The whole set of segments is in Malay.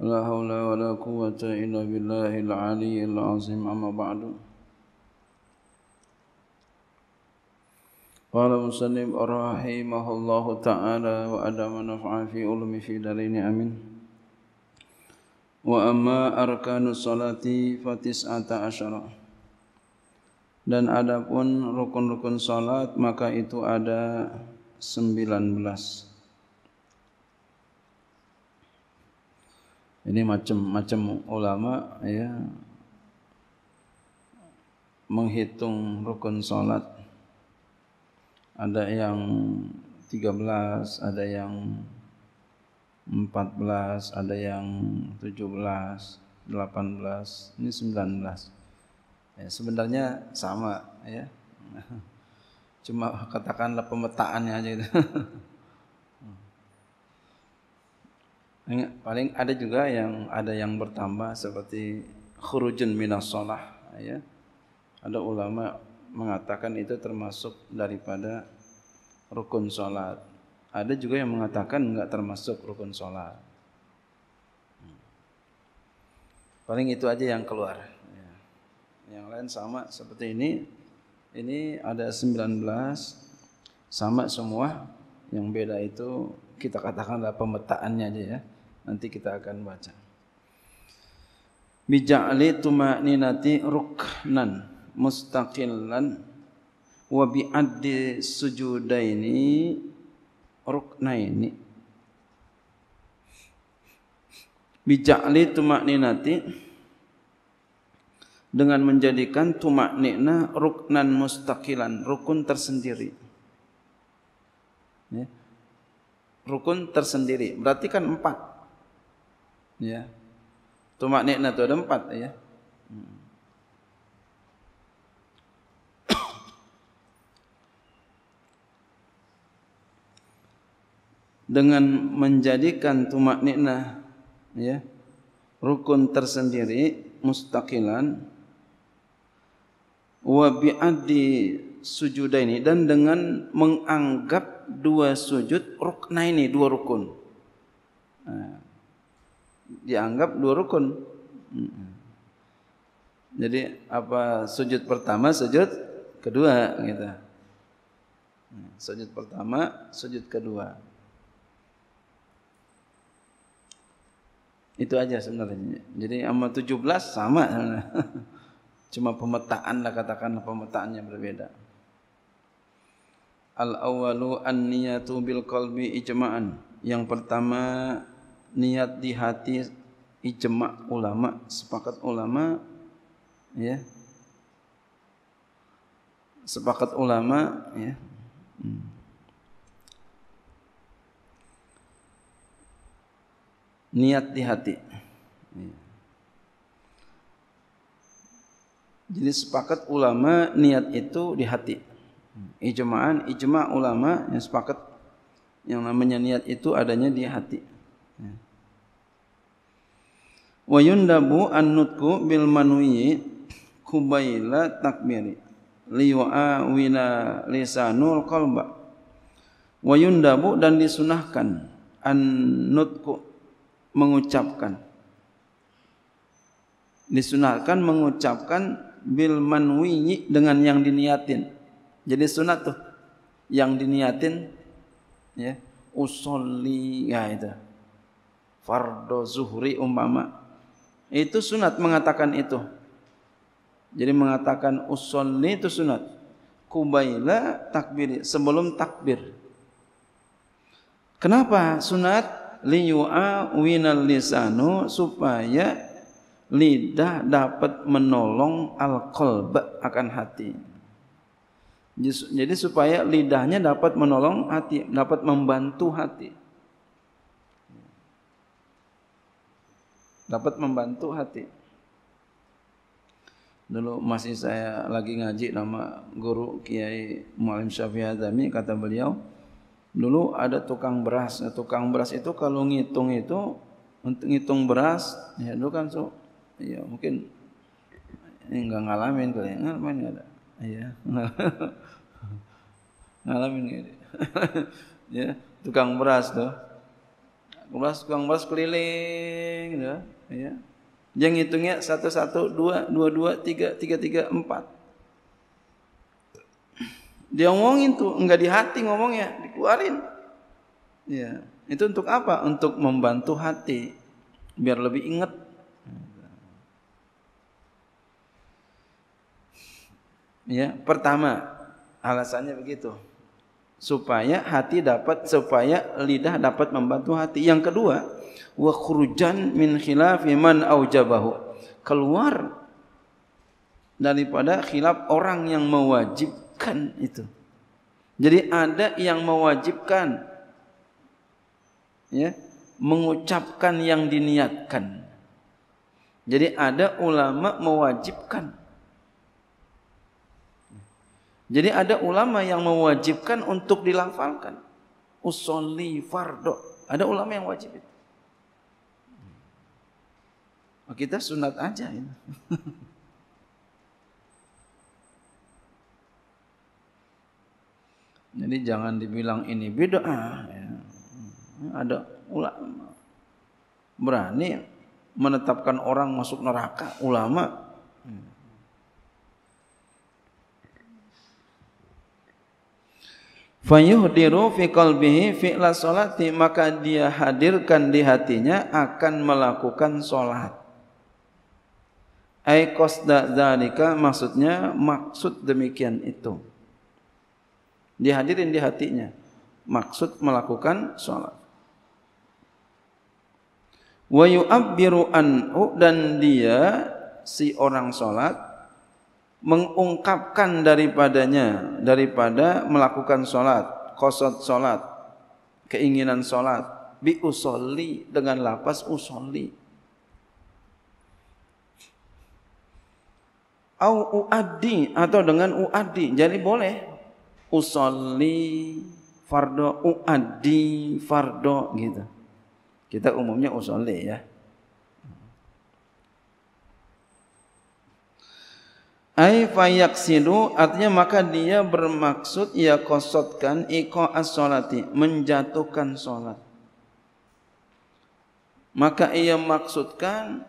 La hawla wa la quwata illa billahi al-aliyyil al azim amma ba'du. Qala musallim rahimahullahu ta'ala wa adama naf'a fi ulumi fi darini amin. Wa amma arkanus salati fatis'ata asyara. Dan adapun rukun-rukun salat maka itu ada sembilan belas. Sembilan belas. Ini macam-macam ulama ya menghitung rukun salat. Ada yang 13, ada yang 14, ada yang 17, 18, ini 19. Ya, sebenarnya sama ya. Cuma katakanlah pemetaannya aja itu. Ingat, paling ada juga yang ada yang bertambah seperti khurujun minas solah. Ya. Ada ulama mengatakan itu termasuk daripada rukun solat. Ada juga yang mengatakan enggak termasuk rukun solat. Paling itu aja yang keluar. Ya. Yang lain sama seperti ini. Ini ada 19 sama semua. Yang beda itu kita katakanlah pemetaannya aja ya. Nanti kita akan baca. Bija'li tuma'ninati ruknan mustaqillan wa bi'addi sujudaini ruknaini. Bija'li tuma'ninati dengan menjadikan tuma'nina ruknan mustaqilan, rukun tersendiri. Ya. Rukun tersendiri, berarti kan empat. Ya. Tumak nikna tu ada empat. Ya. Hmm. Dengan menjadikan tumak nikna ya, rukun tersendiri, mustaqilan, wa bi'addi ini, dan dengan menganggap dua sujud rukna ini dua rukun. Nah, ha dianggap dua rukun. Jadi apa sujud pertama, sujud kedua kita. Mm, sujud pertama, sujud kedua. Itu aja sebenarnya. Jadi sama 17 sama. Cuma pemetaan lah katakan pemetaannya berbeda. Al awalu an niyatu bil qalbi ijma'an. Yang pertama niat di hati ijma ulama sepakat ulama ya sepakat ulama ya hmm. niat di hati jadi sepakat ulama niat itu di hati ijma'an ijma' ulama yang sepakat yang namanya niat itu adanya di hati wa yundabu an bil manwi kubaila takmiri liwa wina lisanul qalba wa yundabu dan disunahkan an mengucapkan disunahkan mengucapkan bil manwi dengan yang diniatin jadi sunat tuh yang diniatin ya usolli ya itu fardhu zuhri umpama itu sunat mengatakan itu. Jadi mengatakan usolli itu sunat. Kubaila takbir sebelum takbir. Kenapa sunat? Liyu'a winal lisanu supaya lidah dapat menolong al qalb akan hati. Jadi supaya lidahnya dapat menolong hati, dapat membantu hati. dapat membantu hati. Dulu masih saya lagi ngaji nama guru Kiai Mualim Syafi'i Adami, kata beliau, dulu ada tukang beras. tukang beras itu kalau ngitung itu, untuk ngitung beras, ya dulu kan so, ya mungkin ini enggak ngalamin kali ya, ngalamin enggak ada. Iya. ngalamin ini. ya, tukang beras tuh. Ulas kurang ulas keliling gitu, ya. Dia ngitungnya satu satu dua dua dua tiga tiga tiga empat. Dia ngomongin tuh, enggak di hati ngomongnya, dikeluarin. Ya, itu untuk apa? Untuk membantu hati biar lebih inget, Ya, pertama alasannya begitu. supaya hati dapat supaya lidah dapat membantu hati. Yang kedua, wa khurujan min khilafi man aujabahu. Keluar daripada khilaf orang yang mewajibkan itu. Jadi ada yang mewajibkan ya, mengucapkan yang diniatkan. Jadi ada ulama mewajibkan jadi ada ulama yang mewajibkan untuk dilafalkan. Usolli fardu. Ada ulama yang wajib itu. Oh, kita sunat aja ini. Ya. Jadi jangan dibilang ini bid'ah. Ya. Ada ulama berani menetapkan orang masuk neraka. Ulama diru fi kalbihi fi la solati Maka dia hadirkan di hatinya akan melakukan solat. Ay qasda dhalika maksudnya maksud demikian itu Dihadirin di hatinya Maksud melakukan solat. Wa yu'abbiru an'u dan dia si orang solat. mengungkapkan daripadanya daripada melakukan solat, kosot solat, keinginan solat, bi usolli dengan lapas usolli. Au uaddi atau dengan uaddi. Jadi boleh usolli fardo uaddi fardo gitu. Kita umumnya usolli ya. Ay fayaksilu artinya maka dia bermaksud ia kosotkan iko as-salati menjatuhkan salat. Maka ia maksudkan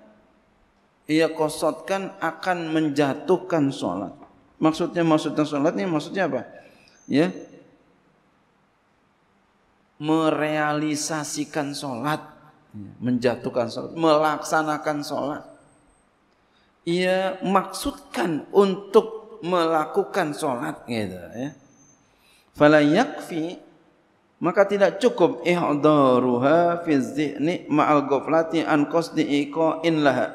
ia kosotkan akan menjatuhkan salat. Maksudnya maksudnya salat ini maksudnya apa? Ya. Merealisasikan salat, menjatuhkan salat, melaksanakan salat ia maksudkan untuk melakukan solat gitu ya. Fala yakfi maka tidak cukup ihdaruha fi dhihni ma'al ghaflati an qasdi iqa'in laha.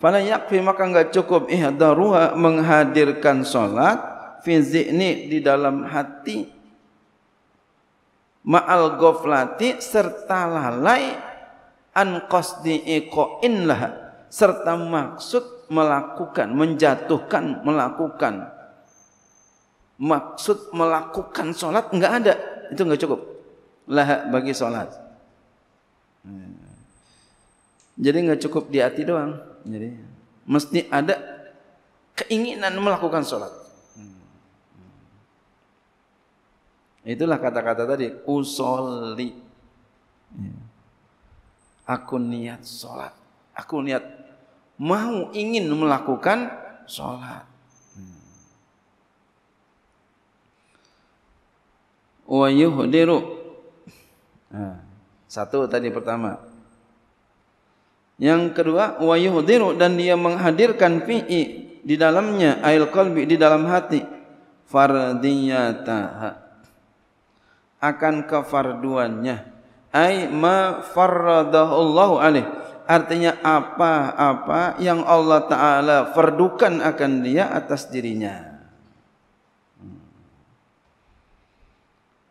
Fala yakfi maka enggak cukup ihdaruha menghadirkan solat fi dhihni di dalam hati ma'al ghaflati serta lalai an qasdi iqa'in laha. serta maksud melakukan, menjatuhkan melakukan. Maksud melakukan solat enggak ada, itu enggak cukup. Lah bagi solat. Hmm. Jadi enggak cukup di hati doang. Jadi mesti ada keinginan melakukan solat. Hmm. Itulah kata-kata tadi usolli hmm. Aku niat solat, Aku niat mau ingin melakukan sholat. Wa yuhdiru. Ha. Satu tadi pertama. Yang kedua, wa yuhdiru dan dia menghadirkan fi'i di dalamnya, ail qalbi di dalam hati. Fardiyataha. Akan kefarduannya. Aiy ma faradahullahu alaih artinya apa-apa yang Allah Ta'ala fardukan akan dia atas dirinya. Hmm.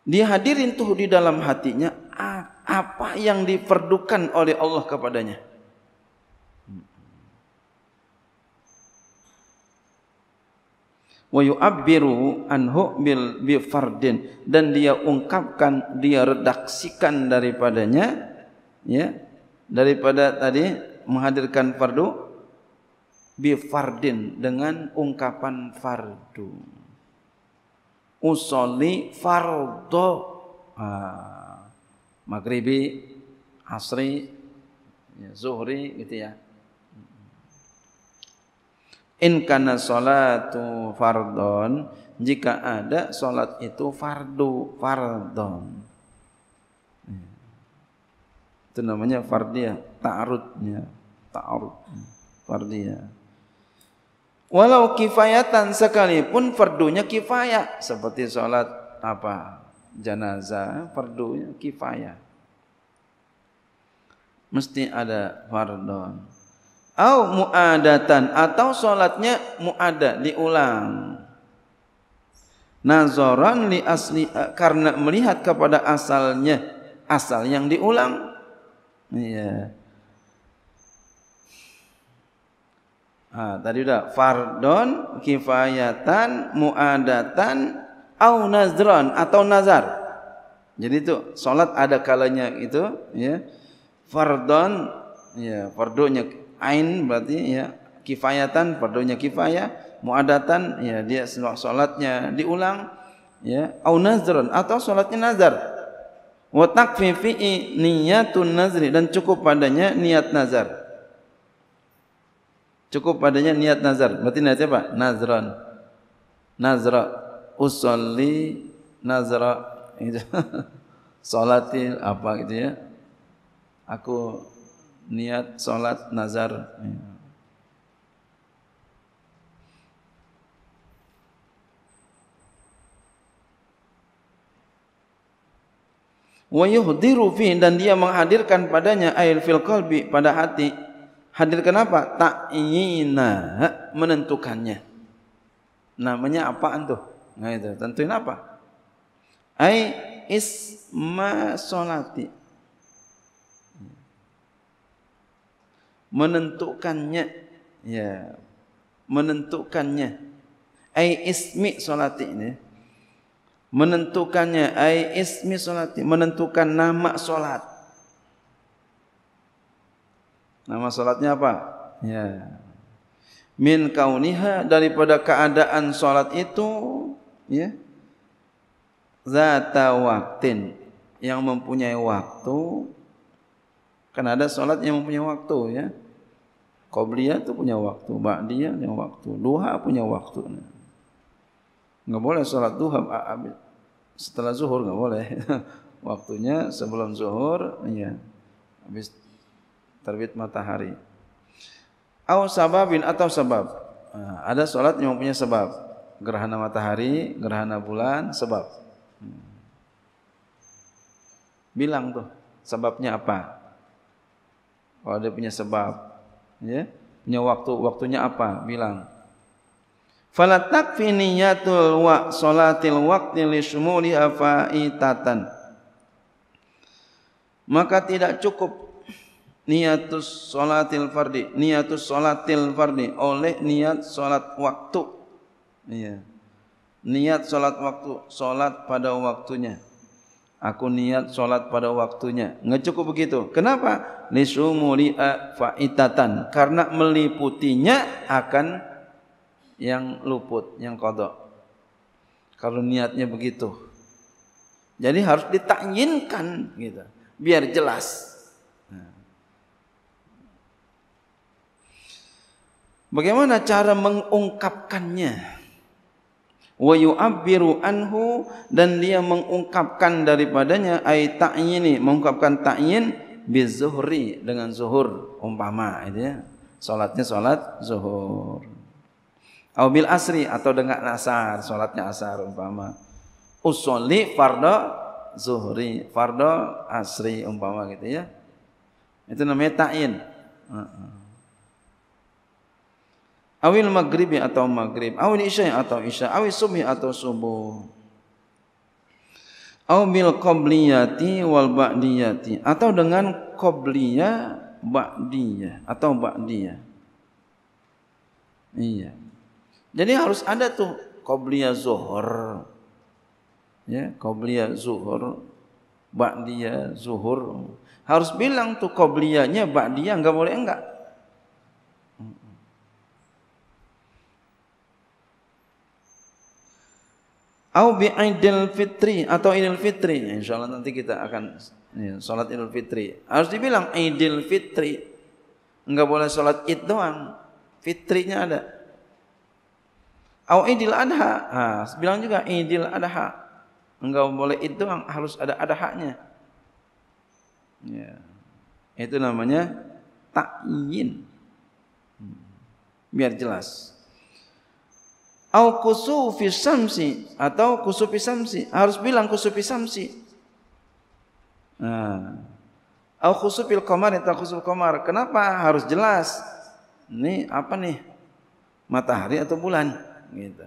Dia hadirin tuh di dalam hatinya apa yang diperdukan oleh Allah kepadanya. Wa yu'abbiru anhu bil bi fardin dan dia ungkapkan dia redaksikan daripadanya ya daripada tadi menghadirkan fardu bi fardin dengan ungkapan fardu usolli fardu ha. maghribi asri ya, zuhri gitu ya in kana salatu fardun jika ada salat itu fardu fardun itu namanya fardiyah ta'arudnya ta'arud fardiyah walau kifayatan sekalipun fardunya kifayah seperti salat apa jenazah fardunya kifayah mesti ada fardon au muadatan atau salatnya muada diulang nazaran li asli eh, karena melihat kepada asalnya asal yang diulang Iya. Ah, tadi sudah fardon kifayatan muadatan au nazron atau nazar. Jadi itu salat ada kalanya itu ya. Fardon ya, fardonya ain berarti ya kifayatan fardonya kifayah muadatan ya dia salatnya diulang ya au nazron atau salatnya nazar wa takfi fi niyatun nazri dan cukup padanya niat nazar cukup padanya niat nazar berarti niat apa nazran nazra usolli nazra salatil apa gitu ya aku niat salat nazar ya. wa yuhdiru fi dan dia menghadirkan padanya ail fil qalbi pada hati hadir kenapa ta'yina menentukannya namanya apa antu nah itu tentuin apa ai isma salati menentukannya ya menentukannya ai ismi salati ini menentukannya ai ismi salat menentukan nama salat nama salatnya apa ya min kauniha daripada keadaan salat itu ya zata waktin yang mempunyai waktu kan ada salat yang mempunyai waktu ya qabliyah itu punya waktu ba'diyah punya waktu duha punya waktu Enggak boleh salat duha setelah zuhur enggak boleh. Waktunya sebelum zuhur, ya. Habis terbit matahari. Au sababin atau sebab. Nah, ada salat yang punya sebab. Gerhana matahari, gerhana bulan, sebab. Hmm. Bilang tuh sebabnya apa? Kalau oh, dia punya sebab, ya. Punya waktu, waktunya apa? Bilang. Fala takfi niyatul wa salatil waqti li syumuli afaitatan. Maka tidak cukup niatus salatil fardi, niatus salatil fardi oleh niat salat waktu. Iya. Niat salat waktu, salat pada waktunya. Aku niat salat pada waktunya. Enggak cukup begitu. Kenapa? Li syumuli afaitatan. Karena meliputinya akan yang luput, yang kodok. Kalau niatnya begitu. Jadi harus ditakyinkan gitu, biar jelas. Bagaimana cara mengungkapkannya? Wa yu'abbiru anhu dan dia mengungkapkan daripadanya ai ta'yini, mengungkapkan ta'yin bizuhri dengan zuhur umpama itu ya. Salatnya salat zuhur. Au bil asri atau dengan asar, salatnya asar umpama. Usolli fardo, zuhri, fardo, asri umpama gitu ya. Itu namanya ta'in. Uh-huh. Awil maghribi atau maghrib, awil isya atau isya, awil subhi atau subuh. Au bil qabliyati wal ba'diyati atau dengan qabliyah ba'diyah atau ba'diyah. Iya, Jadi harus ada tuh qobliya zuhur. Ya, qobliya zuhur, ba'diya zuhur. Harus bilang tuh qobliyanya ba'diya enggak boleh enggak. Au bi Idul Fitri atau Idul Fitri. Insyaallah nanti kita akan ya, salat Idul Fitri. Harus dibilang Idul Fitri. Enggak boleh salat Id doang. Fitrinya ada. Au idil adha. Ha, bilang juga idil adha. Enggak boleh id doang, harus ada adha-nya. Ya. Itu namanya ta'yin. Hmm. Biar jelas. Au kusufi samsi atau kusufi samsi. Harus bilang kusufi samsi. Nah. Ha. Au kusufil komar atau kusufil komar. Kenapa? Harus jelas. Ini apa nih? Matahari atau Bulan gitu.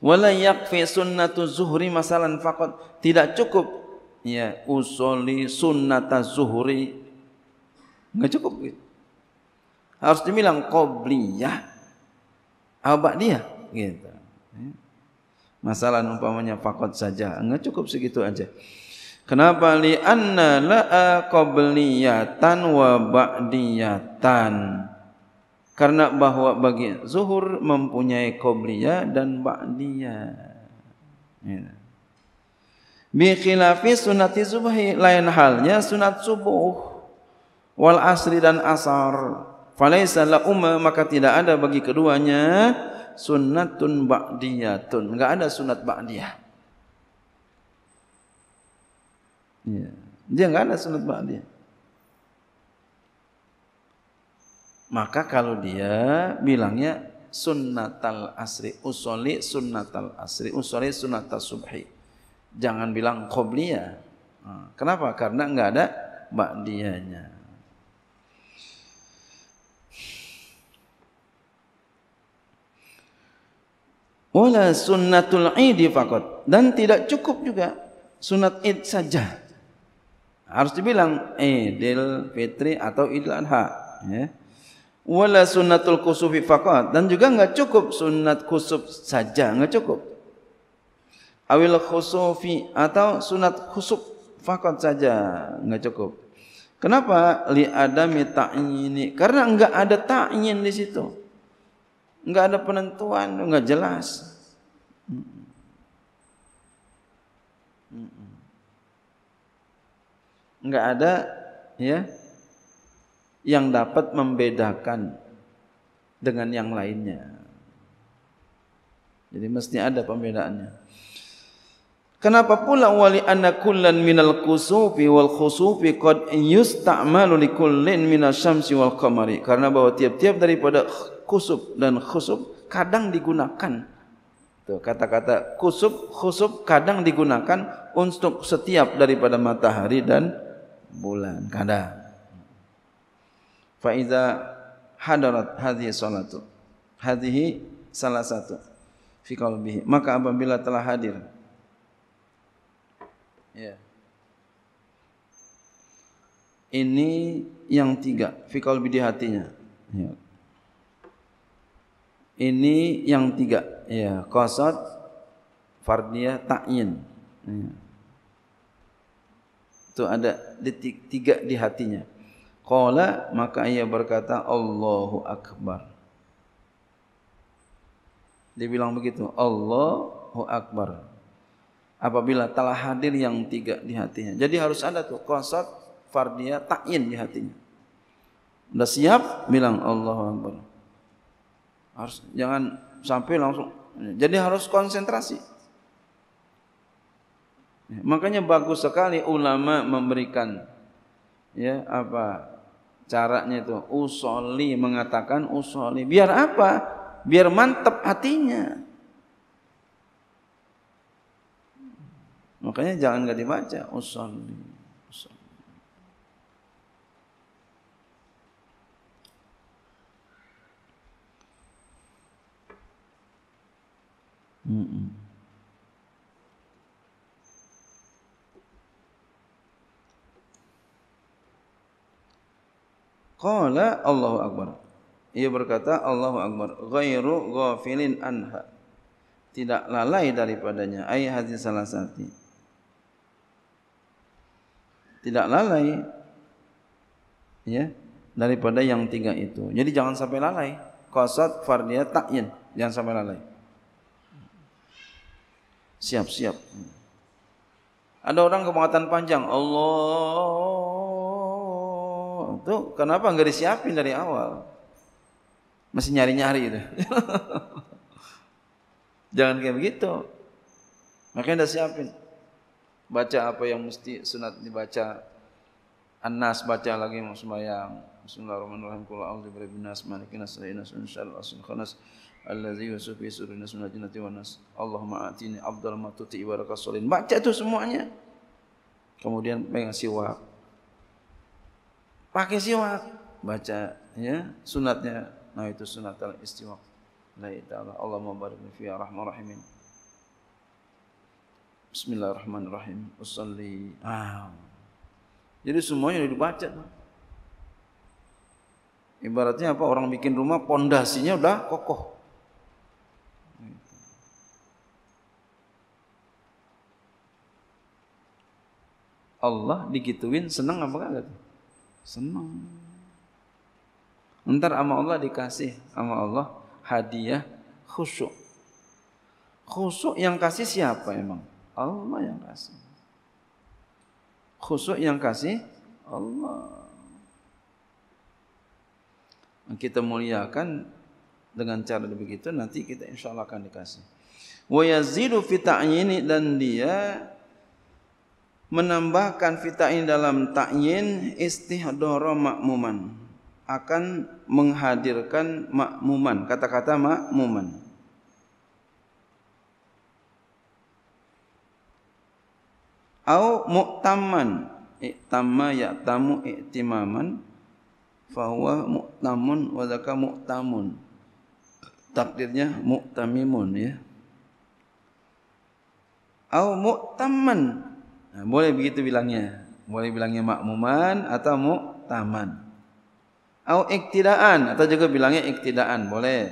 Wala yakfi sunnatu zuhri masalan faqat tidak cukup ya usoli sunnata zuhri enggak cukup gitu. Harus dibilang qabliyah abad dia gitu. Ya. Masalah umpamanya faqat saja enggak cukup segitu aja. Kenapa li anna laa qabliyatan wa ba'diyatan? Karena bahwa bagi zuhur mempunyai qobliya dan ba'diya. Ya. Bi khilafi sunat subuh lain halnya sunat subuh wal asri dan asar. Falaisa la umma maka tidak ada bagi keduanya sunnatun ba'diyatun. Enggak ada sunat ba'diyah. Ya. Dia enggak ada sunat ba'diyah. Maka kalau dia bilangnya sunnatal asri usoli sunnatal asri usoli sunnatal subhi. Jangan bilang qobliyah. Ah, kenapa? Karena enggak ada ba'diyahnya. Wala sunnatul idi fakot. Dan tidak cukup juga sunat id saja. Harus dibilang idil fitri atau idul adha. Ya. wala sunnatul kusufi faqat dan juga enggak cukup sunnat kusuf saja enggak cukup awil khusufi atau sunat khusuf fakot saja enggak cukup. Kenapa li adami ta'yini? Karena enggak ada ta'yin di situ. Enggak ada penentuan, enggak jelas. Enggak ada ya yang dapat membedakan dengan yang lainnya. Jadi mesti ada pembedaannya. Kenapa pula wali anna min al kusufi wal khusufi malu di li min al shamsi wal qamari? Karena bahwa tiap-tiap daripada kusuf dan khusuf kadang digunakan. kata-kata kusuf, khusuf kadang digunakan untuk setiap daripada matahari dan bulan. Kadang faiza hadarat hadhihi salatu hadhihi salah satu fi qalbihi maka apabila telah hadir ya ini yang tiga fi qalbi di hatinya ya. ini yang tiga ya yeah. qasad fardiyah ta'yin yeah. itu ada detik tiga di hatinya Qala maka ia berkata Allahu Akbar. Dibilang begitu, Allahu Akbar. Apabila telah hadir yang tiga di hatinya. Jadi harus ada tuh qasad, fardiyah, takin di hatinya. Sudah siap bilang Allahu Akbar. Harus jangan sampai langsung jadi harus konsentrasi. Makanya bagus sekali ulama memberikan ya apa caranya itu usoli mengatakan usoli biar apa biar mantap hatinya makanya jangan nggak dibaca usoli Mm-mm. Qala Allahu Akbar. Ia berkata Allahu Akbar. Ghairu ghafilin anha. Tidak lalai daripadanya. Ayat hadis salah satu. Tidak lalai. Ya. Daripada yang tiga itu. Jadi jangan sampai lalai. Qasad fardiyah ta'yin. Jangan sampai lalai. Siap-siap. Ada orang kemahatan panjang. Allah itu kenapa enggak disiapin dari awal? Masih nyari-nyari itu. Jangan kayak begitu. Makanya dah siapin. Baca apa yang mesti sunat dibaca. An-Nas baca lagi yang Bismillahirrahmanirrahim. Qul a'udzu birabbin nas, malikin nas, ilahin nas, min syarril wasil Allazi yusuf fi surri nas min nas. Allahumma atini afdal ma tuti wa rakasolin. Baca itu semuanya. Kemudian pengen siwak pakai siwak baca ya sunatnya nah itu sunat al istiwak la Allah mabarak fi rahman rahimin bismillahirrahmanirrahim usalli ah jadi semuanya udah dibaca ibaratnya apa orang bikin rumah pondasinya udah kokoh Allah digituin senang apa enggak tuh Senang. Ntar sama Allah dikasih sama Allah hadiah khusyuk. Khusyuk yang kasih siapa emang? Allah yang kasih. Khusyuk yang kasih Allah. Kita muliakan dengan cara begitu nanti kita insya Allah akan dikasih. Wa yazidu fi dan dia menambahkan fitain dalam takyin istihdara makmuman akan menghadirkan makmuman kata-kata makmuman au muktaman iktamma tamu iktimaman fahuwa muktamun wa zaka muktamun takdirnya muktamimun ya au muktaman Ha, boleh begitu bilangnya. Boleh bilangnya makmuman atau muktaman. Au iktidaan atau juga bilangnya iktidaan, boleh.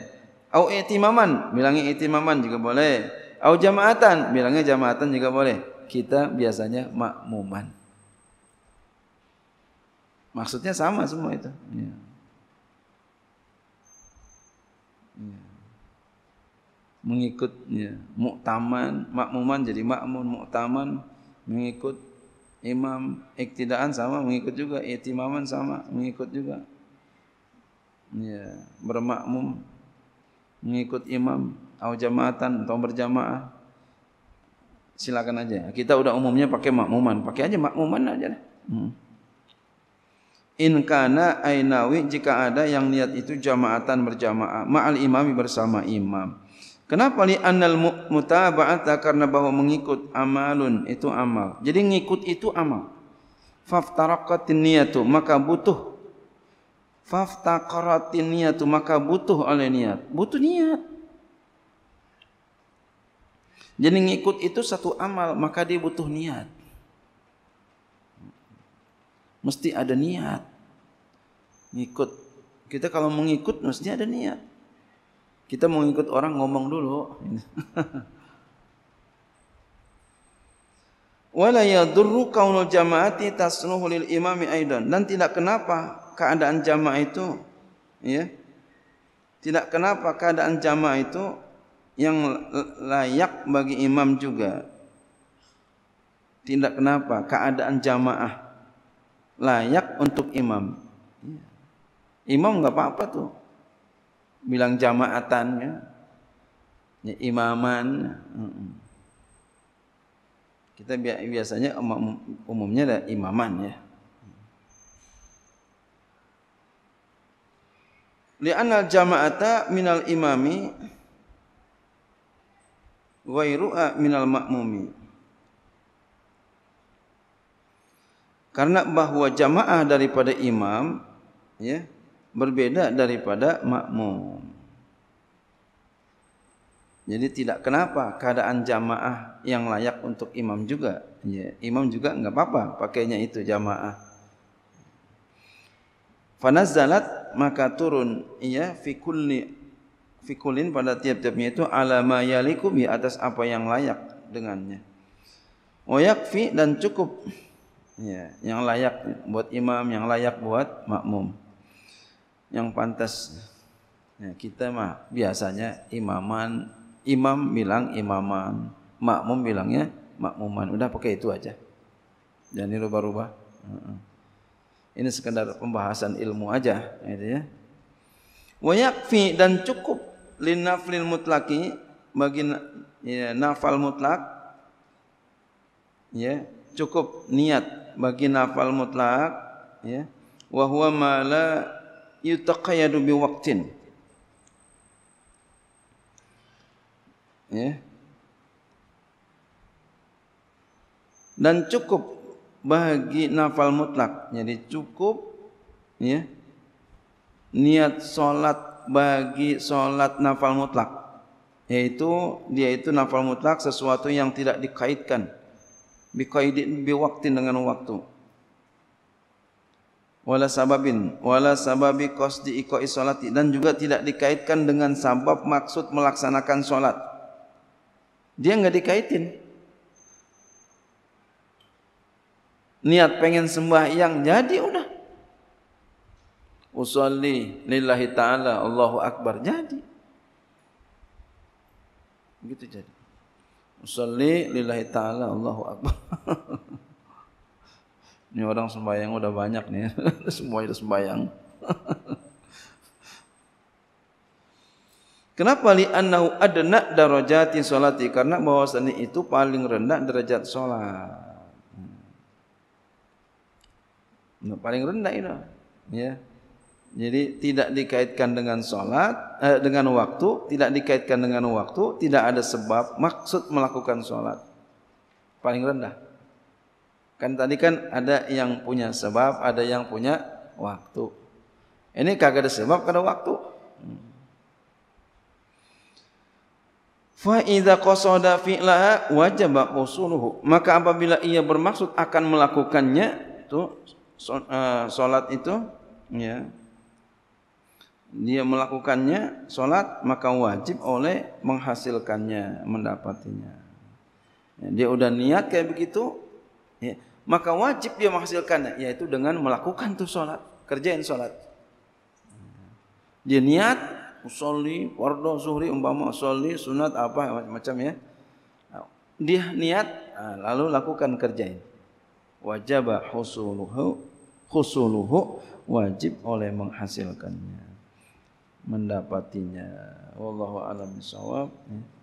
Au itimaman, bilangnya itimaman juga boleh. Au jamaatan, bilangnya jamaatan juga boleh. Kita biasanya makmuman. Maksudnya sama semua itu. Ya. ya. mengikutnya muktaman makmuman jadi makmun muktaman mengikut imam iktidaan sama mengikut juga itimaman sama mengikut juga ya bermakmum mengikut imam atau jamaatan atau berjamaah silakan aja kita udah umumnya pakai makmuman pakai aja makmuman aja lah hmm. In kana ainawi jika ada yang niat itu jamaatan berjamaah ma'al imami bersama imam. Kenapa li annal mutaba'ata karena bahwa mengikut amalun itu amal. Jadi mengikut itu amal. Faftaraqatin niyatu maka butuh faftaqaratin niyatu maka butuh oleh niat. Butuh niat. Jadi mengikut itu satu amal maka dia butuh niat. Mesti ada niat. Ngikut. Kita kalau mengikut mesti ada niat kita mau ikut orang ngomong dulu. Wala yadurru kaunul jama'ati tasnuhu lil imami aidan. Dan tidak kenapa keadaan jama'ah itu ya. Tidak kenapa keadaan jama'ah itu yang layak bagi imam juga. Tidak kenapa keadaan jama'ah layak untuk imam. Imam enggak apa-apa tuh bilang jamaatan ya. ya imaman. Kita biasanya umumnya ada imaman ya. Lianna jamaata minal imami wa ghairu'a minal ma'mumi. Karena bahwa jamaah daripada imam ya, yeah, berbeda daripada makmum. Jadi tidak kenapa keadaan jamaah yang layak untuk imam juga. Ya, imam juga enggak apa-apa pakainya itu jamaah. Fanazzalat maka turun ya fi kulli fi kullin pada tiap-tiapnya itu ala ma yalikum bi atas apa yang layak dengannya. Wa yakfi dan cukup ya, yang layak buat imam, yang layak buat makmum yang pantas. Ya, kita mah biasanya imaman, imam bilang imaman, makmum bilangnya makmuman. Udah pakai itu aja. Jangan dirubah-rubah. Ini sekadar pembahasan ilmu aja, itu ya. Wa yakfi dan cukup lin naflil mutlaki bagi ya, nafal mutlak ya cukup niat bagi nafal mutlak ya wa huwa yutaqayyadu bi waqtin ya dan cukup bagi nafal mutlak jadi cukup ya niat salat bagi salat nafal mutlak yaitu dia itu nafal mutlak sesuatu yang tidak dikaitkan bi qaidin bi waqtin dengan waktu wala sababin wala sababi qasdi iqai salati dan juga tidak dikaitkan dengan sabab maksud melaksanakan salat dia enggak dikaitin niat pengen sembah yang jadi udah usolli lillahi taala allahu akbar jadi begitu jadi usolli lillahi taala allahu akbar Ini orang sembahyang sudah banyak nih, semua itu sembahyang. Kenapa li annahu adna darajati salati? Karena bahwasannya itu paling rendah derajat salat. Nah, paling rendah itu. Ya. Jadi tidak dikaitkan dengan salat eh, dengan waktu, tidak dikaitkan dengan waktu, tidak ada sebab maksud melakukan salat. Paling rendah. Kan tadi kan ada yang punya sebab, ada yang punya waktu. Ini kagak ada sebab, kagak ada waktu. Hmm. Fa idza qasada fi'laha wajib usuluhu. Maka apabila ia bermaksud akan melakukannya, itu eh, solat itu, ya. Dia melakukannya solat, maka wajib oleh menghasilkannya, mendapatinya. Ya, dia sudah niat kayak begitu, ya maka wajib dia menghasilkan yaitu dengan melakukan tuh salat, kerjain salat. Dia niat usolli wardo suhri umpama usolli sunat apa macam macam ya. Dia niat ha, lalu lakukan kerjain. Wajib husuluhu husuluhu wajib oleh menghasilkannya mendapatinya. Wallahu a'lam bishawab. Ya.